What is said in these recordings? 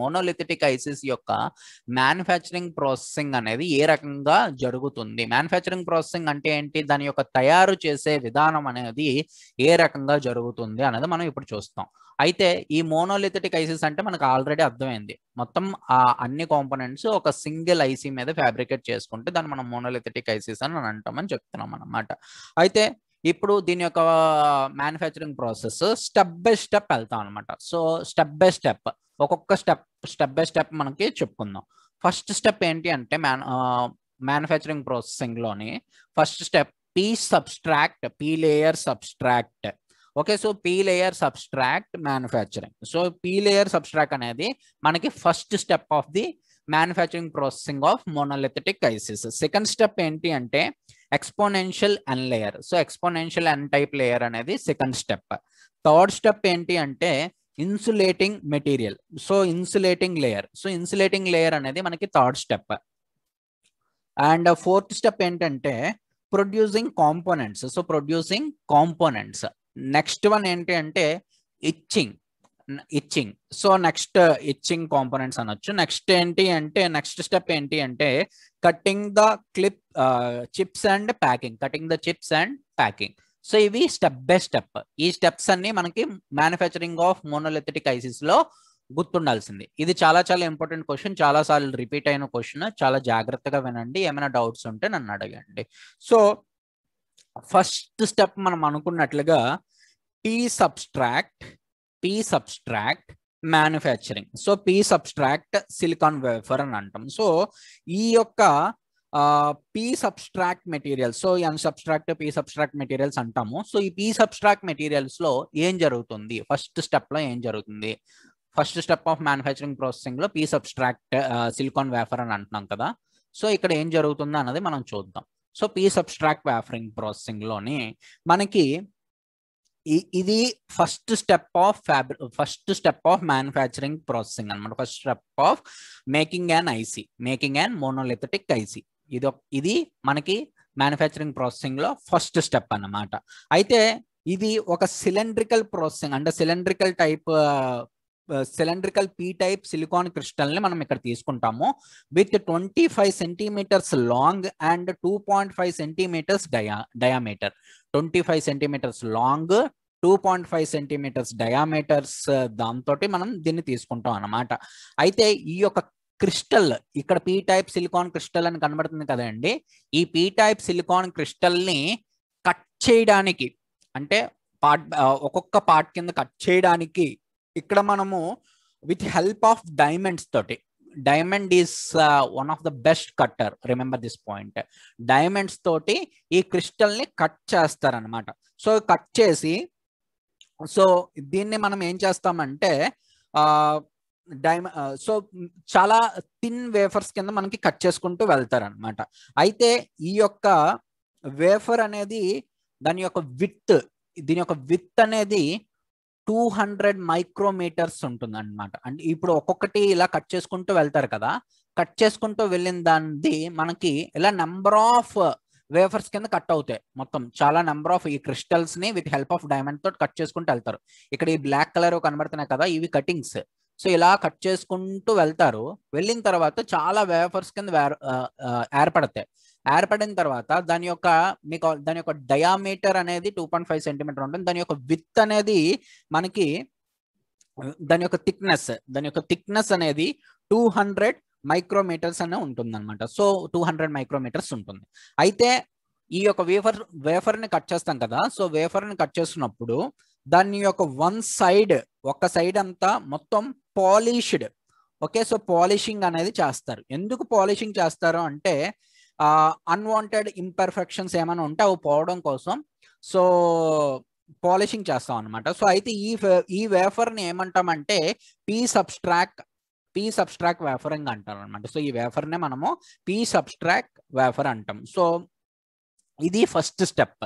మోనోలిథెటిక్ ICs యొక్క manufacturing processing అనేది ఏ రకంగా జరుగుతుంది మ్యానుఫ్యాక్చరింగ్ ప్రాసెసింగ్ అంటే ఏంటి దాని యొక్క తయారు చేసే విధానం అనేది ఏ రకంగా జరుగుతుంది అనేది మనం ఇప్పుడు చూస్తాం అయితే ఈ మోనోలిథెటిక్ ఐసిస్ అంటే మనకు ఆల్రెడీ అర్థమైంది మొత్తం ఆ అన్ని కాంపోనెంట్స్ ఒక సింగిల్ ఐసి మీద ఫ్యాబ్రికేట్ చేసుకుంటే దాన్ని మనం మోనోలిథిటిక్ ఐసిస్ అని అంటామని చెప్తున్నాం అనమాట అయితే ఇప్పుడు దీని యొక్క manufacturing process step by step వెళ్తాం అనమాట సో స్టెప్ బై స్టెప్ ఒక్కొక్క స్టెప్ స్టెప్ బై స్టెప్ మనకి చెప్పుకుందాం ఫస్ట్ స్టెప్ ఏంటి అంటే మ్యాన్ మ్యానుఫ్యాక్చరింగ్ ప్రాసెసింగ్లోని first step P substrate P layer substrate okay so P layer substrate manufacturing so P layer substrate అనేది మనకి first step of the manufacturing processing of monolithic ICs second step ఏంటి అంటే exponential N layer so exponential N type layer అనేది second step third step ఏంటి అంటే insulating material so insulating layer so insulating layer అనేది మనకి third step and fourth step ఏంటంటే producing components so producing components next one ఏంటి అంటే etching etching so next etching components అనొచ్చు next ఏంటి అంటే నెక్స్ట్ స్టెప్ ఏంటి అంటే cutting the clip chips and packing cutting the chips and packing so ఇవి step by step ఈ steps అన్ని మనకి మ్యానుఫ్యాక్చరింగ్ ఆఫ్ మోనోలిథటిక్ ఐసిస్ లో గుర్తుండాల్సింది ఇది చాలా చాలా ఇంపార్టెంట్ క్వశ్చన్ చాలా సార్లు రిపీట్ అయిన క్వశ్చన్ చాలా జాగ్రత్తగా వినండి ఏమైనా డౌట్స్ ఉంటే నన్ను అడగండి సో ఫస్ట్ స్టెప్ మనం అనుకున్నట్లుగా P substrate P substrate manufacturing so P substrate silicon wafer అని అంటాం సో ఈ యొక్క పీ సబ్స్ట్రాక్ట్ మెటీరియల్స్ సో ఈ అన్సబ్స్ట్రాక్ట్ పీ సబ్స్ట్రాక్ట్ మెటీరియల్స్ అంటాము సో ఈ పీ సబ్స్ట్రాక్ట్ మెటీరియల్స్లో ఏం జరుగుతుంది ఫస్ట్ స్టెప్లో ఏం జరుగుతుంది first step of manufacturing processing ప్రాసెసింగ్లో పీ సబ్స్ట్రాక్ట్ సిలికాన్ వేఫర్ అని అంటున్నాం కదా సో ఇక్కడ ఏం జరుగుతుంది అన్నది మనం చూద్దాం సో పీ సబ్స్ట్రాక్ట్ వేఫరింగ్ ప్రాసెసింగ్లోని మనకి ఇది ఫస్ట్ స్టెప్ ఆఫ్ ఫ్యాబ్రి first step of manufacturing processing అనమాట first step of making and IC making and monolithic IC ఇది ఇది మనకి మ్యానుఫ్యాక్చరింగ్ ప్రాసెసింగ్లో ఫస్ట్ స్టెప్ అన్నమాట అయితే ఇది ఒక సిలిండ్రికల్ ప్రాసెసింగ్ అంటే cylindrical type cylindrical P type silicon క్రిస్టల్ని మనం ఇక్కడ తీసుకుంటాము with twenty five centimetres long and two point five centimetres dia diameter twenty five centimetres long two point five centimetres diameters దాంతో మనం దీన్ని తీసుకుంటాం అన్నమాట అయితే ఈ యొక్క క్రిస్టల్ ఇక్కడ పీ టైప్ సిలికాన్ క్రిస్టల్ అని కనబడుతుంది కదండి ఈ పీ టైప్ సిలికాన్ క్రిస్టల్ని కట్ చేయడానికి అంటే పార్ట్ ఒక్కొక్క పార్ట్ కింద కట్ చేయడానికి ఇక్కడ మనము విత్ హెల్ప్ ఆఫ్ డైమండ్స్ తోటి diamond is one of the best cutter remember this point diamonds తోటి ఈ క్రిస్టల్ని కట్ చేస్తారనమాట సో కట్ చేసి సో దీన్ని మనం ఏం చేస్తామంటే డైమ సో చాలా థిన్ వేఫర్స్ కింద మనకి కట్ చేసుకుంటూ వెళ్తారనమాట అయితే ఈ యొక్క వేఫర్ అనేది దాని యొక్క విత్ దీని యొక్క విత్ అనేది టూ హండ్రెడ్ మైక్రోమీటర్స్ ఉంటుంది అనమాట అంటే ఇప్పుడు ఒక్కొక్కటి ఇలా కట్ చేసుకుంటూ వెళ్తారు కదా కట్ చేసుకుంటూ వెళ్ళిన దానిది మనకి ఇలా నెంబర్ ఆఫ్ వేఫర్స్ కింద కట్ అవుతాయి మొత్తం చాలా నెంబర్ ఆఫ్ ఈ క్రిస్టల్స్ ని విత్ హెల్ప్ ఆఫ్ డైమండ్ తోటి కట్ చేసుకుంటూ వెళ్తారు ఇక్కడ ఈ బ్లాక్ కలర్ కనబడుతున్నాయి కదా ఇవి కటింగ్స్ సో ఇలా కట్ చేసుకుంటూ వెళ్తారు వెళ్ళిన తర్వాత చాలా వేఫర్స్ కింద ఏర్పడతాయి ఏర్పడిన తర్వాత దాని యొక్క మీకు దాని యొక్క డయామీటర్ అనేది టూ పాయింట్ ఫైవ్ సెంటీమీటర్ ఉంటుంది దాని యొక్క విత్ అనేది మనకి దాని యొక్క థిక్నెస్ దాని యొక్క థిక్నెస్ అనేది టూ హండ్రెడ్ మైక్రోమీటర్స్ అనే ఉంటుంది అనమాట సో టూ హండ్రెడ్ మైక్రోమీటర్స్ ఉంటుంది అయితే ఈ యొక్క వేఫర్ వేఫర్ని కట్ చేస్తాం కదా సో వేఫర్ని కట్ చేస్తున్నప్పుడు దాని యొక్క వన్ సైడ్ ఒక సైడ్ అంతా మొత్తం పాలిష్డ్ ఓకే సో పాలిషింగ్ అనేది చేస్తారు ఎందుకు పాలిషింగ్ చేస్తారు అంటే అన్వాంటెడ్ ఇంపర్ఫెక్షన్స్ ఏమైనా ఉంటే అవి పోవడం కోసం సో పాలిషింగ్ చేస్తాం అనమాట సో అయితే ఈ ఈ వేఫర్ని ఏమంటామంటే పీ సబ్స్ట్రాక్ పీ సబ్స్ట్రాక్ వేఫరింగ్ అంటారు అనమాట సో ఈ వేఫర్నే మనము పీ సబ్స్ట్రాక్ వేఫర్ అంటాం సో ఇది ఫస్ట్ స్టెప్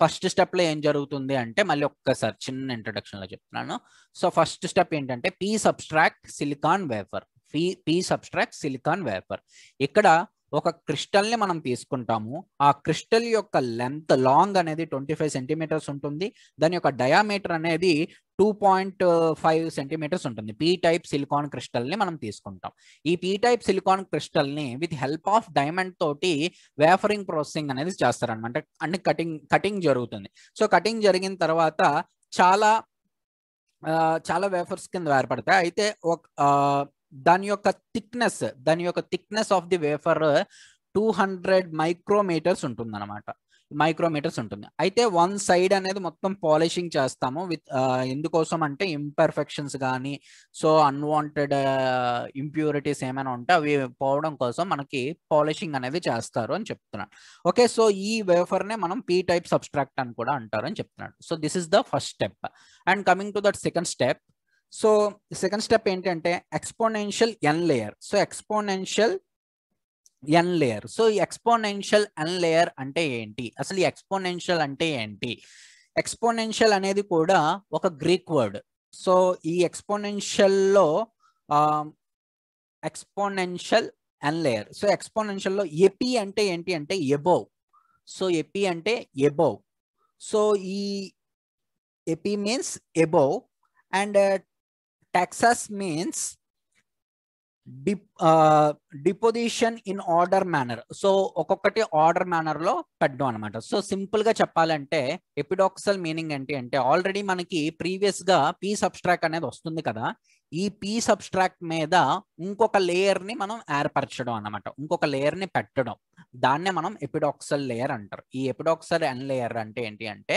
ఫస్ట్ స్టెప్లో ఏం జరుగుతుంది అంటే మళ్ళీ ఒక్కసారి చిన్న ఇంట్రడక్షన్లో చెప్తున్నాను సో ఫస్ట్ స్టెప్ ఏంటంటే P substrate silicon wafer P P substrate silicon wafer ఇక్కడ ఒక క్రిస్టల్ని మనం తీసుకుంటాము ఆ క్రిస్టల్ యొక్క లెంత్ లాంగ్ అనేది ట్వంటీ ఫైవ్ సెంటీమీటర్స్ ఉంటుంది దాని యొక్క డయామీటర్ అనేది టూ పాయింట్ ఫైవ్ సెంటీమీటర్స్ ఉంటుంది పీ టైప్ సిలికాన్ క్రిస్టల్ని మనం తీసుకుంటాం ఈ P type silicon క్రిస్టల్ని with help of diamond తోటి వేఫరింగ్ ప్రాసెసింగ్ అనేది చేస్తారనమాట అంటే కటింగ్ కటింగ్ జరుగుతుంది సో కటింగ్ జరిగిన తర్వాత చాలా చాలా వేఫర్స్ కింద ఏర్పడతాయి అయితే ఒక దాని యొక్క థిక్నెస్ దాని యొక్క thickness of the wafer two hundred micrometres ఉంటుంది అనమాట మైక్రోమీటర్స్ ఉంటుంది అయితే వన్ సైడ్ అనేది మొత్తం పాలిషింగ్ చేస్తాము విత్ ఎందుకోసం అంటే ఇంపర్ఫెక్షన్స్ కానీ సో అన్వాంటెడ్ ఇంప్యూరిటీస్ ఏమైనా ఉంటే అవి పోవడం కోసం మనకి పాలిషింగ్ అనేది చేస్తారు అని చెప్తున్నాడు ఓకే సో ఈ వేఫర్నే మనం పీ టైప్ సబ్స్ట్రాక్ట్ అని కూడా అంటారు అని చెప్తున్నాడు so this is the first step and coming to that second step so second step ఏంటంటే exponential N layer so exponential N layer so ఈ ఎక్స్పోనెన్షియల్ ఎన్ లేయర్ అంటే ఏంటి అసలు ఈ ఎక్స్పోనెన్షియల్ అంటే ఏంటి ఎక్స్పోనెన్షియల్ అనేది కూడా ఒక గ్రీక్ వర్డ్ సో ఈ ఎక్స్పోనెన్షియల్లో ఎక్స్పోనెన్షియల్ ఎన్ లేయర్ సో ఎక్స్పోనెన్షియల్లో ఎపి అంటే ఏంటి అంటే ఎబోవ్ సో ఎపి అంటే ఎబోవ్ సో ఈ epi means above and taxus means dip, uh, deposition in order manner. So ఒక్కొక్కటి ఆర్డర్ మేనర్ లో పెట్టడం అనమాట సో సింపుల్ గా చెప్పాలంటే ఎపిడాక్సల్ మీనింగ్ ఏంటి అంటే ఆల్రెడీ మనకి ప్రీవియస్ గా పీ సబ్స్ట్రాక్ అనేది వస్తుంది కదా ఈ పీ సబ్స్ట్రాక్ట్ మీద ఇంకొక లేయర్ ని మనం ఏర్పరచడం అన్నమాట ఇంకొక లేయర్ ని పెట్టడం దాన్నే మనం ఎపిడాక్సల్ లేయర్ అంటారు ఈ ఎపిడాక్సల్ ఎన్ లేయర్ అంటే ఏంటి అంటే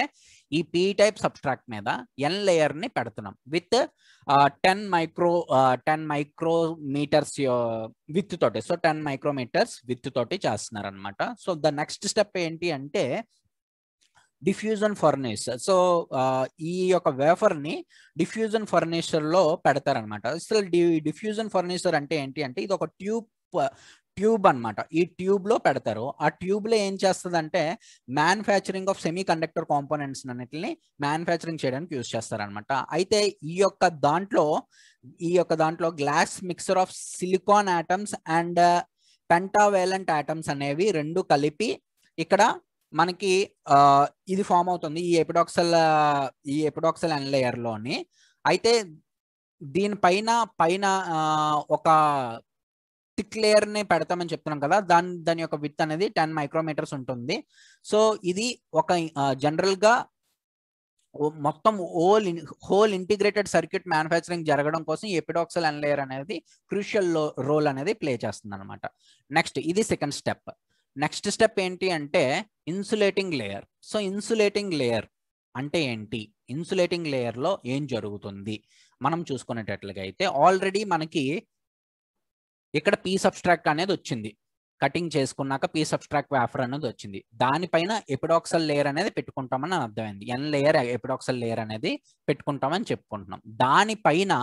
ఈ పీ టైప్ సబ్స్ట్రాక్ట్ మీద ఎన్ లేయర్ ని పెడుతున్నాం with ten micro ten micrometres with తోటి సో టెన్ మైక్రోమీటర్స్ విత్ తోటి చేస్తున్నారు అనమాట సో ద నెక్స్ట్ స్టెప్ ఏంటి అంటే డిఫ్యూజన్ ఫర్నేస్ సో ఈ యొక్క వేఫర్ని డిఫ్యూజన్ పెడతారు పెడతారనమాట అసలు డి డిఫ్యూజన్ ఫర్నేసర్ అంటే ఏంటి అంటే ఇది ఒక ట్యూబ్ ట్యూబ్ అనమాట ఈ ట్యూబ్లో పెడతారు ఆ ట్యూబ్లో ఏం చేస్తుందంటే manufacturing of semiconductor components అన్నిటిని మ్యానుఫ్యాక్చరింగ్ చేయడానికి యూజ్ చేస్తారనమాట అయితే ఈ యొక్క దాంట్లో ఈ యొక్క దాంట్లో glass mixer of silicon atoms and pentavalent atoms అనేవి రెండు కలిపి ఇక్కడ మనకి ఇది ఫామ్ అవుతుంది ఈ ఎపిడాక్సల్ ఈ ఎపిడాక్సల్ అన్ లేయర్లోని అయితే దీనిపైన పైన ఒక థిక్ లేయర్ని పెడతామని చెప్తున్నాం కదా దాని దాని యొక్క విత్ అనేది టెన్ మైక్రోమీటర్స్ ఉంటుంది సో ఇది ఒక జనరల్గా మొత్తం whole whole integrated circuit manufacturing జరగడం కోసం ఎపిడాక్సల్ అన్లేయర్ లేయర్ అనేది క్రూషియల్ రోల్ అనేది ప్లే చేస్తుంది అనమాట నెక్స్ట్ ఇది సెకండ్ స్టెప్ నెక్స్ట్ స్టెప్ ఏంటి అంటే insulating layer so insulating layer అంటే ఏంటి ఇన్సులేటింగ్ లేయర్లో ఏం జరుగుతుంది మనం చూసుకునేటట్లుగా అయితే ఆల్రెడీ మనకి ఇక్కడ పీ సబ్స్ట్రాక్ట్ అనేది వచ్చింది కటింగ్ చేసుకున్నాక పీ సబ్స్ట్రాక్ట్ వ్యాఫర్ అనేది వచ్చింది దానిపైన ఎపిడాక్సల్ లేయర్ అనేది పెట్టుకుంటామని అర్థమైంది ఎన్ లేయర్ ఎపిడాక్సల్ లేయర్ అనేది పెట్టుకుంటామని చెప్పుకుంటున్నాం దానిపైన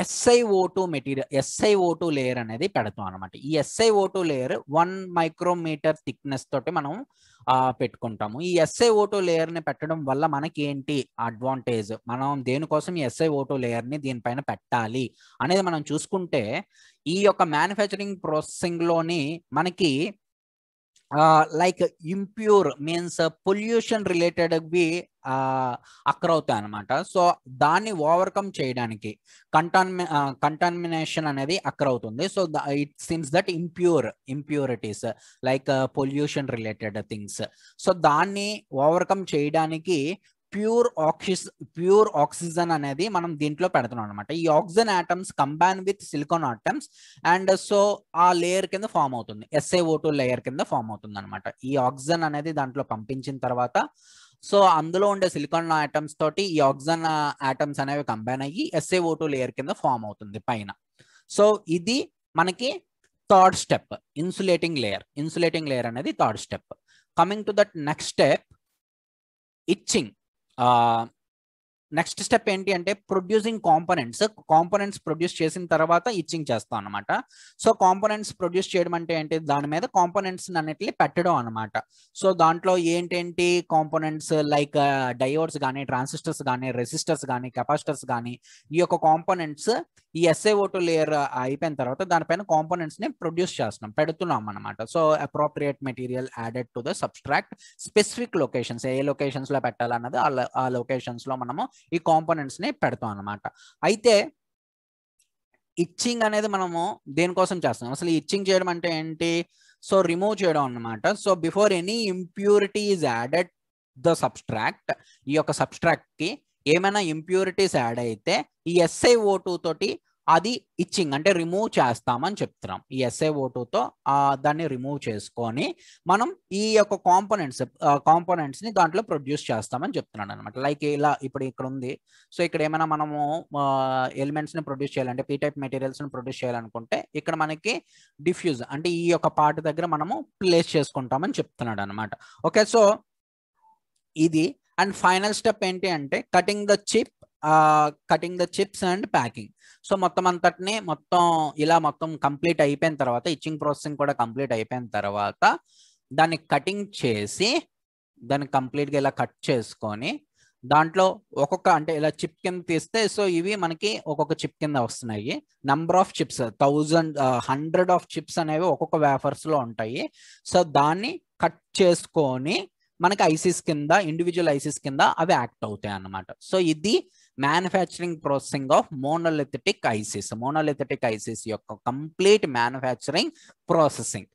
S I O two material S I O two layer అనేది పెడతాం అనమాట ఈ S I O two layer one micrometre thickness తోటి మనం పెట్టుకుంటాము ఈ ఎస్ఐఓ లేయర్ లేయర్ని పెట్టడం వల్ల మనకి ఏంటి అడ్వాంటేజ్ మనం దేనికోసం ఈ ఎస్ఐఓ లేయర్ లేయర్ని దీనిపైన పెట్టాలి అనేది మనం చూసుకుంటే ఈ యొక్క మ్యానుఫ్యాక్చరింగ్ లోని మనకి లైక్ ఇంప్యూర్ మీన్స్ పొల్యూషన్ రిలేటెడ్వి అక్కర్ అవుతాయి అనమాట సో దాన్ని ఓవర్కమ్ చేయడానికి కంటాన్మి కంటామినేషన్ అనేది అక్కర్ అవుతుంది so it seems that impure impurities like pollution related things so దాన్ని ఓవర్కమ్ చేయడానికి ప్యూర్ ఆక్సిజ ప్యూర్ ఆక్సిజన్ అనేది మనం దీంట్లో పెడుతున్నాం అనమాట ఈ oxygen atoms combine with silicon atoms and so ఆ లేయర్ కింద ఫామ్ అవుతుంది ఓ టూ లేయర్ కింద ఫామ్ అవుతుంది అనమాట ఈ ఆక్సిజన్ అనేది దాంట్లో పంపించిన తర్వాత సో అందులో ఉండే సిలికాన్ ఐటమ్స్ తోటి ఈ ఆక్సిజన్ ఐటమ్స్ అనేవి కంబైన్ అయ్యి ఎస్ఏ ఓటు లేయర్ కింద ఫామ్ అవుతుంది పైన సో ఇది మనకి third step insulating layer insulating layer అనేది third step coming to that next step etching next step ఏంటి అంటే ప్రొడ్యూసింగ్ కాంపోనెంట్స్ కాంపోనెంట్స్ ప్రొడ్యూస్ చేసిన తర్వాత ఇచ్చింగ్ చేస్తాం అనమాట సో కాంపోనెంట్స్ ప్రొడ్యూస్ చేయడం అంటే ఏంటి దాని మీద కాంపోనెంట్స్ అన్నిటిని పెట్టడం అనమాట సో దాంట్లో ఏంటేంటి కాంపోనెంట్స్ లైక్ డయోడ్స్ కానీ ట్రాన్సిస్టర్స్ కానీ రెసిస్టర్స్ కానీ కెపాసిటర్స్ కానీ ఈ యొక్క కాంపోనెంట్స్ ఈ ఎస్ఏ ఓటు లేయర్ అయిపోయిన తర్వాత దానిపైన కాంపోనెంట్స్ ని ప్రొడ్యూస్ చేస్తున్నాం పెడుతున్నాం అనమాట so appropriate material added to the substrate specific locations ఏ లొకేషన్స్ లో పెట్టాలన్నది ఆ లొకేషన్స్ లో మనము ఈ కాంపోనెంట్స్ ని పెడతాం అనమాట అయితే ఇచ్చింగ్ అనేది మనము దేనికోసం చేస్తున్నాం అసలు ఇచ్చింగ్ చేయడం అంటే ఏంటి సో రిమూవ్ చేయడం అనమాట so before any impurity is added the substrate ఈ యొక్క సబ్స్ట్రాక్ట్ కి ఏమైనా ఇంప్యూరిటీస్ యాడ్ అయితే ఈ ఎస్ఐ ఓ టూ తోటి అది ఇచ్చింగ్ అంటే రిమూవ్ చేస్తామని చెప్తున్నాం ఈ ఎస్ఐ ఓ టూతో దాన్ని రిమూవ్ చేసుకొని మనం ఈ యొక్క కాంపోనెంట్స్ ని దాంట్లో ప్రొడ్యూస్ చేస్తామని చెప్తున్నాడు అనమాట లైక్ ఇలా ఇప్పుడు ఇక్కడ ఉంది సో ఇక్కడ ఏమైనా మనము ఎలిమెంట్స్ని ప్రొడ్యూస్ చేయాలంటే పీ టైప్ మెటీరియల్స్ని ప్రొడ్యూస్ చేయాలనుకుంటే ఇక్కడ మనకి డిఫ్యూజ్ అంటే ఈ యొక్క పార్ట్ దగ్గర మనము ప్లేస్ చేసుకుంటామని చెప్తున్నాడు అనమాట ఓకే సో ఇది అండ్ ఫైనల్ స్టెప్ ఏంటి అంటే cutting the chip cutting the chips and packing so మొత్తం అంతటిని మొత్తం ఇలా మొత్తం కంప్లీట్ అయిపోయిన తర్వాత ఇచ్చింగ్ ప్రాసెసింగ్ కూడా కంప్లీట్ అయిపోయిన తర్వాత దాన్ని కటింగ్ చేసి దాన్ని కంప్లీట్గా ఇలా కట్ చేసుకొని దాంట్లో ఒక్కొక్క అంటే ఇలా చిప్ కింద తీస్తే సో ఇవి మనకి ఒక్కొక్క చిప్ కింద వస్తున్నాయి number of chips thousand hundred of chips అనేవి ఒక్కొక్క వేఫర్స్లో ఉంటాయి సో దాన్ని కట్ చేసుకొని మనకి ఐసిస్ కింద ఇండివిజువల్ ఐసిస్ కింద అవి యాక్ట్ అవుతాయి అన్నమాట సో ఇది manufacturing processing of monolithic ICs monolithic ICs యొక్క కంప్లీట్ మ్యానుఫ్యాక్చరింగ్ ప్రాసెసింగ్